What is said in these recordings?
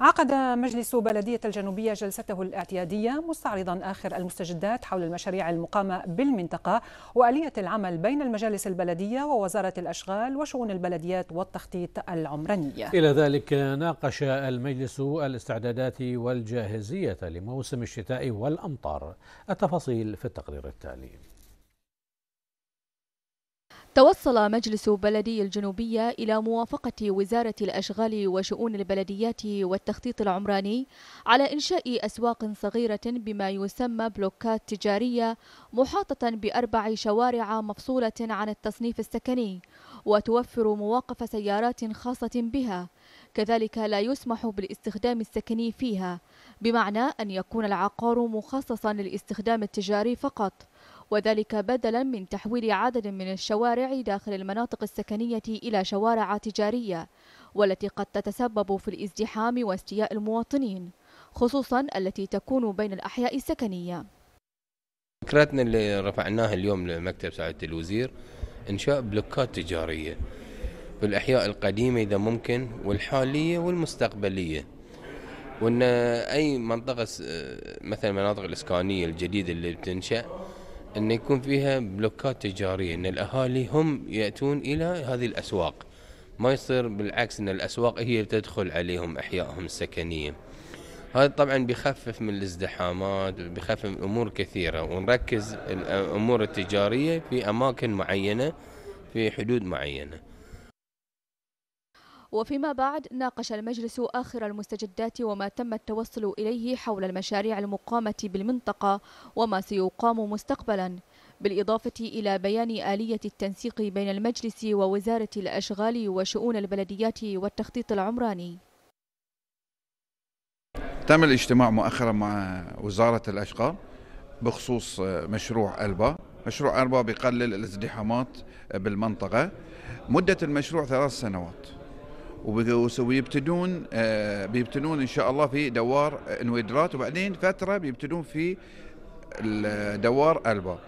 عقد مجلس بلدية الجنوبية جلسته الاعتيادية مستعرضا آخر المستجدات حول المشاريع المقامة بالمنطقة وآلية العمل بين المجالس البلدية ووزارة الأشغال وشؤون البلديات والتخطيط العمراني إلى ذلك ناقش المجلس الاستعدادات والجاهزية لموسم الشتاء والأمطار التفاصيل في التقرير التالي توصل مجلس بلدي الجنوبية إلى موافقة وزارة الأشغال وشؤون البلديات والتخطيط العمراني على إنشاء أسواق صغيرة بما يسمى بلوكات تجارية محاطة بأربع شوارع مفصولة عن التصنيف السكني وتوفر مواقف سيارات خاصة بها كذلك لا يسمح بالاستخدام السكني فيها بمعنى أن يكون العقار مخصصا للاستخدام التجاري فقط وذلك بدلا من تحويل عدد من الشوارع داخل المناطق السكنية إلى شوارع تجارية والتي قد تتسبب في الازدحام واستياء المواطنين خصوصا التي تكون بين الأحياء السكنية فكرتنا اللي رفعناها اليوم لمكتب سعادة الوزير إنشاء بلوكات تجارية بالأحياء القديمة إذا ممكن والحالية والمستقبلية وأن أي منطقة مثلا المناطق الإسكانية الجديدة اللي بتنشأ أن يكون فيها بلوكات تجارية أن الأهالي هم يأتون إلى هذه الأسواق ما يصير بالعكس أن الأسواق هي تدخل عليهم أحيائهم السكنية هذا طبعا بيخفف من الازدحامات بيخفف من امور كثيره ونركز الامور التجاريه في اماكن معينه في حدود معينه وفيما بعد ناقش المجلس آخر المستجدات وما تم التوصل إليه حول المشاريع المقامة بالمنطقة وما سيقام مستقبلا بالإضافة إلى بيان آلية التنسيق بين المجلس ووزارة الأشغال وشؤون البلديات والتخطيط العمراني تم الاجتماع مؤخرا مع وزارة الأشغال بخصوص مشروع ألبا مشروع ألبا بيقلل الازدحامات بالمنطقة مدة المشروع ثلاث سنوات وبيبتدون آه، بيبتدون ان شاء الله في دوار انويدرات وبعدين فتره بيبتدون في دوار البا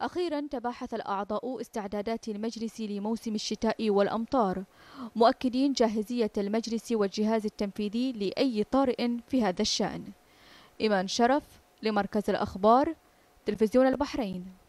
أخيرا تباحث الأعضاء استعدادات المجلس لموسم الشتاء والأمطار مؤكدين جاهزية المجلس والجهاز التنفيذي لأي طارئ في هذا الشأن إيمان شرف لمركز الأخبار تلفزيون البحرين